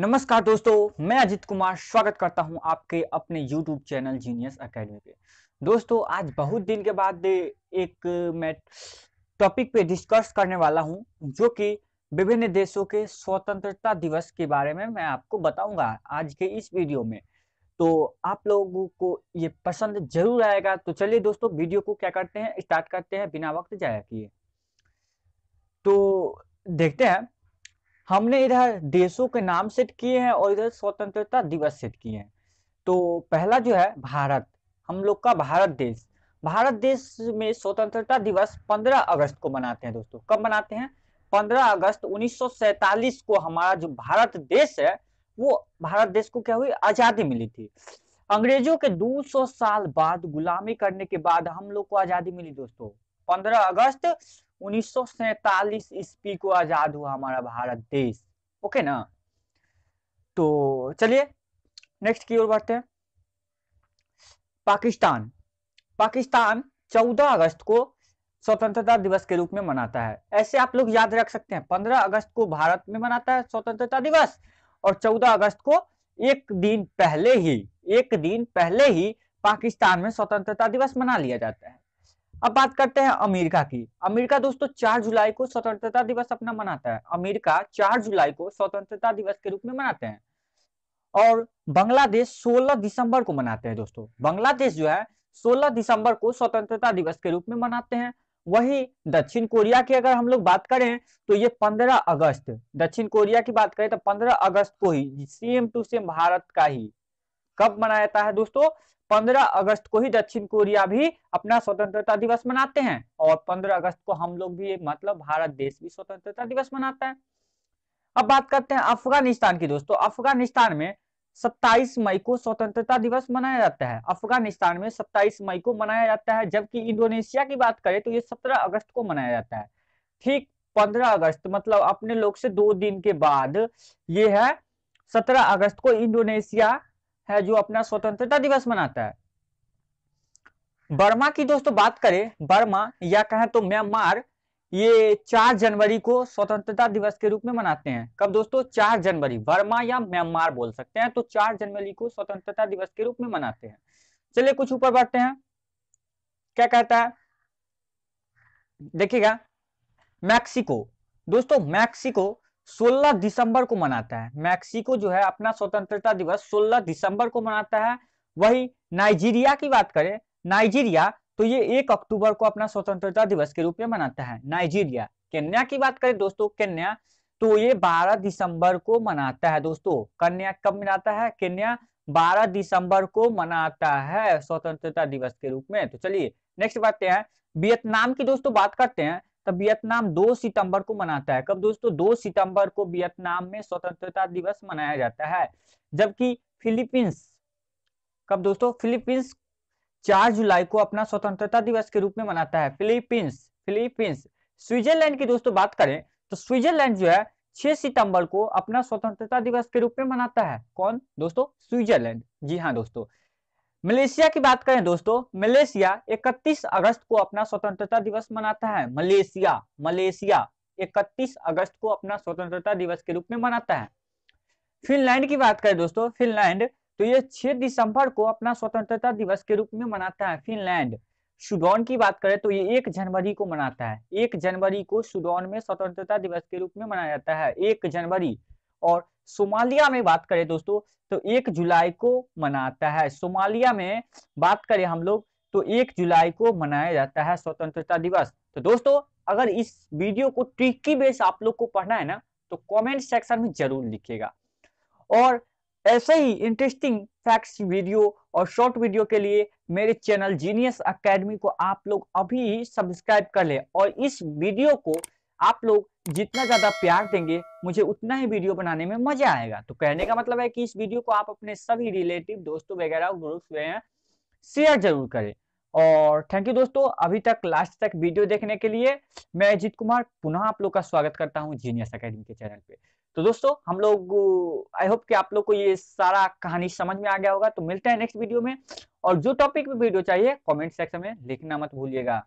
नमस्कार दोस्तों मैं अजित कुमार स्वागत करता हूं आपके अपने YouTube चैनल जीनियस अकेडमी पे दोस्तों आज बहुत दिन के बाद एक मैं टॉपिक पे डिस्कस करने वाला हूं जो कि विभिन्न देशों के स्वतंत्रता दिवस के बारे में मैं आपको बताऊंगा आज के इस वीडियो में तो आप लोगों को ये पसंद जरूर आएगा तो चलिए दोस्तों वीडियो को क्या करते हैं स्टार्ट करते हैं बिना वक्त जाया किए तो देखते हैं हमने इधर देशों के नाम सेट किए हैं और इधर स्वतंत्रता दिवस सेट किए हैं तो पहला जो है भारत हम लोग का भारत देश भारत देश में स्वतंत्रता दिवस 15 अगस्त को मनाते हैं दोस्तों कब मनाते हैं 15 अगस्त 1947 को हमारा जो भारत देश है वो भारत देश को क्या हुई आजादी मिली थी अंग्रेजों के 200 साल बाद गुलामी करने के बाद हम लोग को आजादी मिली दोस्तों 15 अगस्त उन्नीस ईस्वी को आजाद हुआ हमारा भारत देश ओके ना तो चलिए नेक्स्ट की ओर बढ़ते हैं पाकिस्तान पाकिस्तान 14 अगस्त को स्वतंत्रता दिवस के रूप में मनाता है ऐसे आप लोग याद रख सकते हैं 15 अगस्त को भारत में मनाता है स्वतंत्रता दिवस और 14 अगस्त को एक दिन पहले ही एक दिन पहले ही पाकिस्तान में स्वतंत्रता दिवस मना लिया जाता है अब बात करते हैं अमेरिका की अमेरिका दोस्तों चार जुलाई को स्वतंत्रता दिवस अपना मनाता है अमेरिका चार जुलाई को स्वतंत्रता दिवस के रूप में मनाते हैं और बांग्लादेश 16 दिसंबर को मनाते हैं दोस्तों बांग्लादेश जो है 16 दिसंबर को स्वतंत्रता दिवस के रूप में मनाते हैं वही दक्षिण कोरिया की अगर हम लोग बात करें तो ये पंद्रह अगस्त दक्षिण कोरिया की बात करें तो पंद्रह अगस्त को ही सेम टू सेम भारत का ही कब मनाया जाता है दोस्तों पंद्रह अगस्त को ही दक्षिण कोरिया भी अपना स्वतंत्रता दिवस मनाते हैं और पंद्रह अगस्त को हम लोग भी मतलब भारत देश भी स्वतंत्रता दिवस मनाता है अब बात करते हैं अफगानिस्तान की दोस्तों अफगानिस्तान में 27 मई को स्वतंत्रता दिवस मनाया जाता है अफगानिस्तान में 27 मई को मनाया जाता है जबकि इंडोनेशिया की बात करें तो ये 17 अगस्त को मनाया जाता है ठीक 15 अगस्त मतलब अपने लोग से दो दिन के बाद ये है 17 अगस्त को इंडोनेशिया है जो अपना स्वतंत्रता दिवस मनाता है बर्मा की दोस्तों बात करें बर्मा या कहें तो म्यांमार ये चार जनवरी को स्वतंत्रता दिवस के रूप में मनाते हैं कब दोस्तों चार जनवरी बर्मा या म्यांमार बोल सकते हैं तो चार जनवरी को स्वतंत्रता दिवस के रूप में मनाते हैं चलिए कुछ ऊपर बढ़ते हैं क्या कहता है देखिएगा मैक्सिको दोस्तों मैक्सिको 16 दिसंबर को मनाता है मैक्सिको जो है अपना स्वतंत्रता दिवस 16 दिसंबर को मनाता है वही नाइजीरिया की बात करें नाइजीरिया तो ये एक अक्टूबर को अपना स्वतंत्रता दिवस के रूप में मनाता है नाइजीरिया कन्या की बात करें दोस्तों कन्या तो ये 12 दिसंबर को मनाता है दोस्तों कन्या कब मनाता है कन्या 12 दिसंबर को मनाता है स्वतंत्रता दिवस के रूप में तो चलिए नेक्स्ट बात हैं वियतनाम की दोस्तों बात करते हैं तब तो वियतनाम 2 सितंबर को मनाता है कब दोस्तों 2 सितंबर को वियतनाम में स्वतंत्रता दिवस मनाया जाता है जबकि फिलीपींस कब दोस्तों फिलीपींस 4 जुलाई को अपना स्वतंत्रता दिवस के रूप में मनाता है फिलीपींस फिलीपींस स्विट्जरलैंड की दोस्तों बात करें तो स्विट्जरलैंड जो है छह सितंबर को अपना स्वतंत्रता दिवस के रूप में मनाता है कौन दोस्तों स्विट्जरलैंड जी हाँ दोस्तों मलेशिया की बात करें दोस्तों मलेशिया 31 अगस्त को अपना स्वतंत्रता दिवस मनाता है मलेशिया मलेशिया 31 अगस्त को अपना स्वतंत्रता दिवस के रूप में मनाता है फिनलैंड की बात करें दोस्तों फिनलैंड तो ये 6 दिसंबर को अपना स्वतंत्रता दिवस के रूप में मनाता है फिनलैंड सुडोन की बात करें तो ये एक जनवरी को मनाता है एक जनवरी को सुडोन में स्वतंत्रता दिवस के रूप में मनाया जाता है एक जनवरी और सोमालिया में बात करें दोस्तों तो एक जुलाई को मनाता है सोमालिया में बात करें हम लोग तो एक जुलाई को मनाया जाता है स्वतंत्रता दिवस तो दोस्तों अगर इस वीडियो को ट्रिकी बेस आप लोग को पढ़ना है ना तो कमेंट सेक्शन में जरूर लिखेगा और ऐसे ही इंटरेस्टिंग फैक्ट्स वीडियो और शॉर्ट वीडियो के लिए मेरे चैनल जीनियस एकेडमी को आप लोग अभी ही सब्सक्राइब कर ले और इस वीडियो को आप लोग जितना ज्यादा प्यार देंगे मुझे उतना ही वीडियो बनाने में मजा आएगा तो कहने का मतलब है कि इस वीडियो को आप अपने सभी रिलेटिव दोस्तों वगैरह ग्रुप्स शेयर जरूर करें और थैंक यू दोस्तों अभी तक लास्ट तक वीडियो देखने के लिए मैं अजीत कुमार पुनः आप लोग का स्वागत करता हूँ जीनियस अकेडमी के चैनल पे तो दोस्तों हम लोग आई होप कि आप लोग को ये सारा कहानी समझ में आ गया होगा तो मिलते हैं नेक्स्ट वीडियो में और जो टॉपिक पे वीडियो चाहिए कमेंट सेक्शन में लिखना मत भूलिएगा